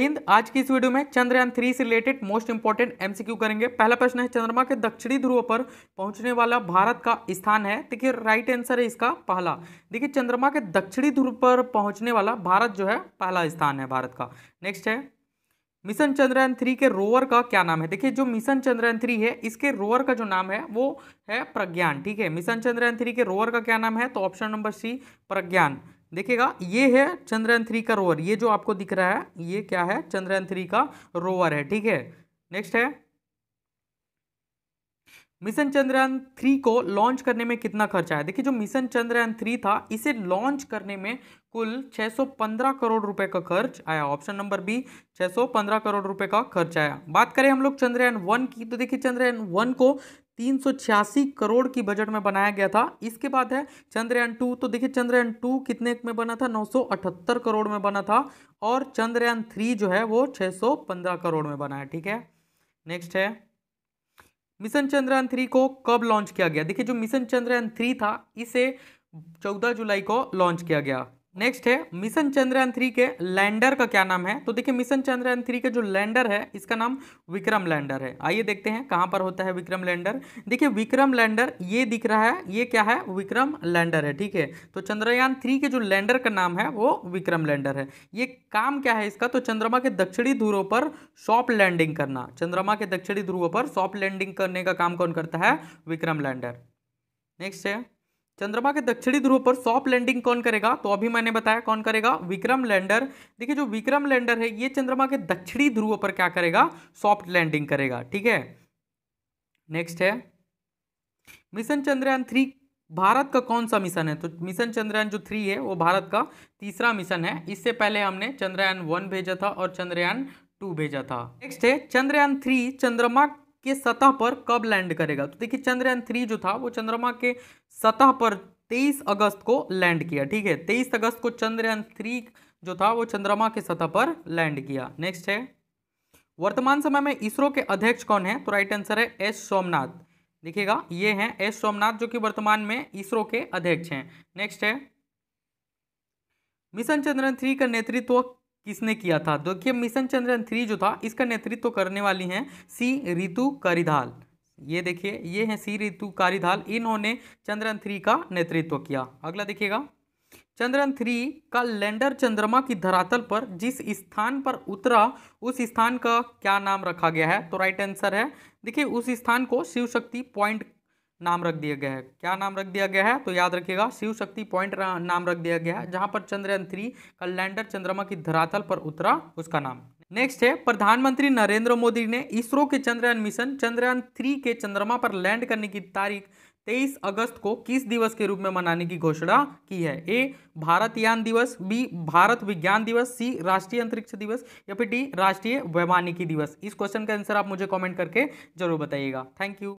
हिंद आज की इस वीडियो में चंद्रयान थ्री से रिलेटेड मोस्ट इंपॉर्टेंट एमसीक्यू करेंगे पहला प्रश्न है चंद्रमा के दक्षिणी ध्रुव पर पहुंचने वाला भारत का स्थान है देखिए राइट आंसर है इसका पहला देखिए चंद्रमा के दक्षिणी ध्रुव पर पहुंचने वाला भारत जो है पहला स्थान है भारत का नेक्स्ट है मिशन चंद्रयान थ्री के रोवर का क्या नाम है देखिए जो मिशन चंद्रयान थ्री है इसके रोवर का जो नाम है वो है प्रज्ञान ठीक है मिशन चंद्रयान थ्री के रोवर का क्या नाम है तो ऑप्शन नंबर सी प्रज्ञान देखिएगा ये है चंद्रयान थ्री का रोवर ये जो आपको दिख रहा है ये क्या है चंद्रयान थ्री का रोवर है ठीक है नेक्स्ट है मिशन चंद्रयान थ्री को लॉन्च करने में कितना खर्चा है देखिए जो मिशन चंद्रयान थ्री था इसे लॉन्च करने में कुल 615 करोड़ रुपए का खर्च आया ऑप्शन नंबर बी 615 करोड़ रुपए का खर्च आया बात करें हम लोग चंद्रयान वन की तो देखिए चंद्रयान वन को तीन करोड़ की बजट में बनाया गया था इसके बाद है चंद्रयान टू तो देखिए चंद्रयान टू कितने में बना था 978 करोड़ में बना था और चंद्रयान थ्री जो है वो 615 करोड़ में बना है ठीक है नेक्स्ट है मिशन चंद्रयान थ्री को कब लॉन्च किया गया देखिए जो मिशन चंद्रयान थ्री था इसे 14 जुलाई को लॉन्च किया गया नेक्स्ट है मिशन चंद्रयान थ्री के लैंडर का क्या नाम है तो देखिए मिशन चंद्रयान थ्री का जो लैंडर है इसका नाम विक्रम लैंडर है आइए देखते हैं कहां पर होता है विक्रम लैंडर देखिए विक्रम लैंडर ये दिख रहा है ये क्या है विक्रम लैंडर है ठीक है तो चंद्रयान थ्री के जो लैंडर का नाम है वो विक्रम लैंडर है ये काम क्या है इसका तो चंद्रमा के दक्षिणी ध्रुवों पर सॉफ्ट लैंडिंग करना चंद्रमा के दक्षिणी ध्रुवों पर सॉफ्ट लैंडिंग करने का काम कौन करता है विक्रम लैंडर नेक्स्ट है चंद्रमा के दक्षिणी ध्रुव पर सॉफ्ट लैंडिंग कौन करेगा तो अभी मैंने बताया कौन करेगा विक्रम लैंडर देखिए जो विक्रम लैंडर है ये चंद्रमा के दक्षिणी ध्रुव पर क्या करेगा सॉफ्ट लैंडिंग करेगा ठीक है नेक्स्ट है मिशन चंद्रयान थ्री भारत का कौन सा मिशन है तो मिशन चंद्रयान जो थ्री है वो भारत का तीसरा मिशन है इससे पहले हमने चंद्रयान वन भेजा था और चंद्रयान टू भेजा था नेक्स्ट है चंद्रयान थ्री चंद्रमा के सतह पर कब लैंड करेगा तो देखिए चंद्रयान थ्री जो था वो चंद्रमा के सतह पर 23 अगस्त को लैंड किया ठीक है 23 अगस्त को चंद्रयान थ्री जो था वो चंद्रमा के सतह पर लैंड किया नेक्स्ट है वर्तमान समय में इसरो के अध्यक्ष कौन तो है तो राइट आंसर है एस सोमनाथ देखिएगा ये हैं एस सोमनाथ जो कि वर्तमान में इसरो के अध्यक्ष हैं नेक्स्ट है मिशन चंद्रयान थ्री का नेतृत्व किसने किया था देखिए मिशन चंद्रयान थ्री जो था इसका नेतृत्व तो करने वाली हैं सी रितु करिधाल ये देखिए ये हैं सी रितु कारिधाल इन्होंने चंद्रयान थ्री का नेतृत्व तो किया अगला देखिएगा चंद्रयान थ्री का लैंडर चंद्रमा की धरातल पर जिस स्थान पर उतरा उस स्थान का क्या नाम रखा गया है तो राइट आंसर है देखिए उस स्थान को शिव शक्ति पॉइंट नाम रख दिया गया है क्या नाम रख दिया गया है तो याद रखिएगा शिव शक्ति पॉइंट नाम रख दिया गया है जहां पर चंद्रयान थ्री का लैंडर चंद्रमा की धरातल पर उतरा उसका नाम नेक्स्ट है प्रधानमंत्री नरेंद्र मोदी ने इसरो के चंद्रयान मिशन चंद्रयान थ्री के चंद्रमा पर लैंड करने की तारीख 23 अगस्त को किस दिवस के रूप में मनाने की घोषणा की है ए भारत यान दिवस बी भारत विज्ञान दिवस सी राष्ट्रीय अंतरिक्ष दिवस या फिर डी राष्ट्रीय वैमानिकी दिवस इस क्वेश्चन का आंसर आप मुझे कमेंट करके जरूर बताइएगा थैंक यू